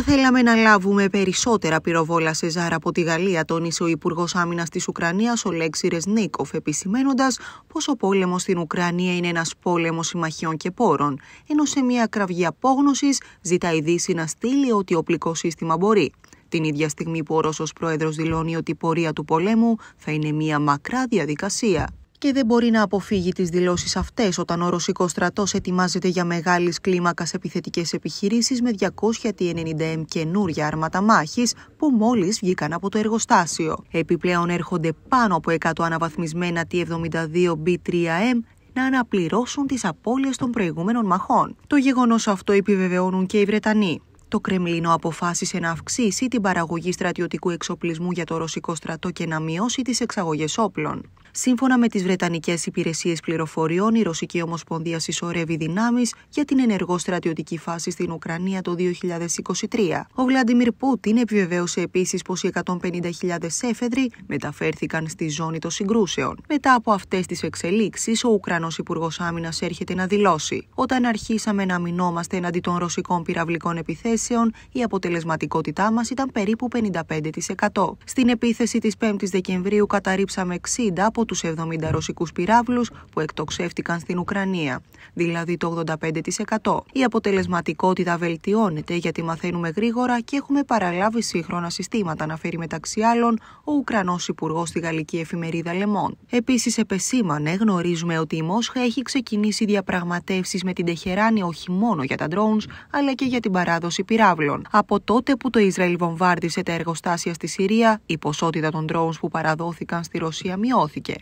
Θα θέλαμε να λάβουμε περισσότερα πυροβόλα σε ζάρα από τη Γαλλία, τόνισε ο Υπουργός Άμυνας της Ουκρανίας, ο Λέξη Ρεσνίκοφ, επισημένοντα πως ο πόλεμος στην Ουκρανία είναι ένας πόλεμος συμμαχιών και πόρων, ενώ σε μια κραυγή απόγνωσης ζητά η Δύση να στείλει ό,τι οπλικό σύστημα μπορεί. Την ίδια στιγμή που ο Ρώσος Πρόεδρος δηλώνει ότι η πορεία του πολέμου θα είναι μια μακρά διαδικασία και δεν μπορεί να αποφύγει τις δηλώσεις αυτές όταν ο ρωσικός στρατός ετοιμάζεται για μεγάλης κλίμακας επιθετικές επιχειρήσεις με 290M καινούρια άρματα μάχης που μόλις βγήκαν από το εργοστάσιο. Επιπλέον έρχονται πάνω από 100 αναβαθμισμένα T-72B3M να αναπληρώσουν τις απώλειες των προηγούμενων μαχών. Το γεγονός αυτό επιβεβαιώνουν και οι Βρετανοί. Το Κρεμλίνο αποφάσισε να αυξήσει την παραγωγή στρατιωτικού εξοπλισμού για το ρωσικό στρατό και να μειώσει τις εξαγωγές όπλων. Σύμφωνα με τις Βρετανικές Υπηρεσίες Πληροφοριών, η Ρωσική Ομοσπονδία συσσωρεύει δυνάμεις για την ενεργό στρατιωτική φάση στην Ουκρανία το 2023. Ο Βλαντιμίρ Πούτιν επιβεβαίωσε επίσης πως οι 150.000 έφεδροι μεταφέρθηκαν στη ζώνη των συγκρούσεων. Μετά από αυτές τις εξελίξεις, ο Ουκρανός Υπουργός Άμυνας έρχεται να δηλώσει: Όταν αρχίσαμε να αμυνόμαστε εναντί των ρωσικών πυραυλικών επιθέσεων, η αποτελεσματικότητά μας ήταν περίπου 55%. Στην επίθεση της 5η Δεκεμβρίου καταρρύψαμε 60 από τους 70 ρωσικούς πυράβλους που εκτοξεύτηκαν στην Ουκρανία, δηλαδή το 85%. Η αποτελεσματικότητα βελτιώνεται γιατί μαθαίνουμε γρήγορα και έχουμε παραλάβει σύγχρονα συστήματα, αναφέρει μεταξύ άλλων ο Ουκρανός Υπουργός στη γαλλική εφημερίδα Λεμόν. Επίσης επεσήμανε γνωρίζουμε ότι η Μόσχα έχει ξεκινήσει διαπραγματεύσεις με την Τεχεράνη όχι μόνο για τα ντρόουνς, αλλά και για την παράδοση πυράβλων. Από τότε που το Ισραήλ βομβάρδισε τα εργοστάσια στη Συρία, η ποσότητα των drones που παραδόθηκαν στη Ρωσία μειώθηκε.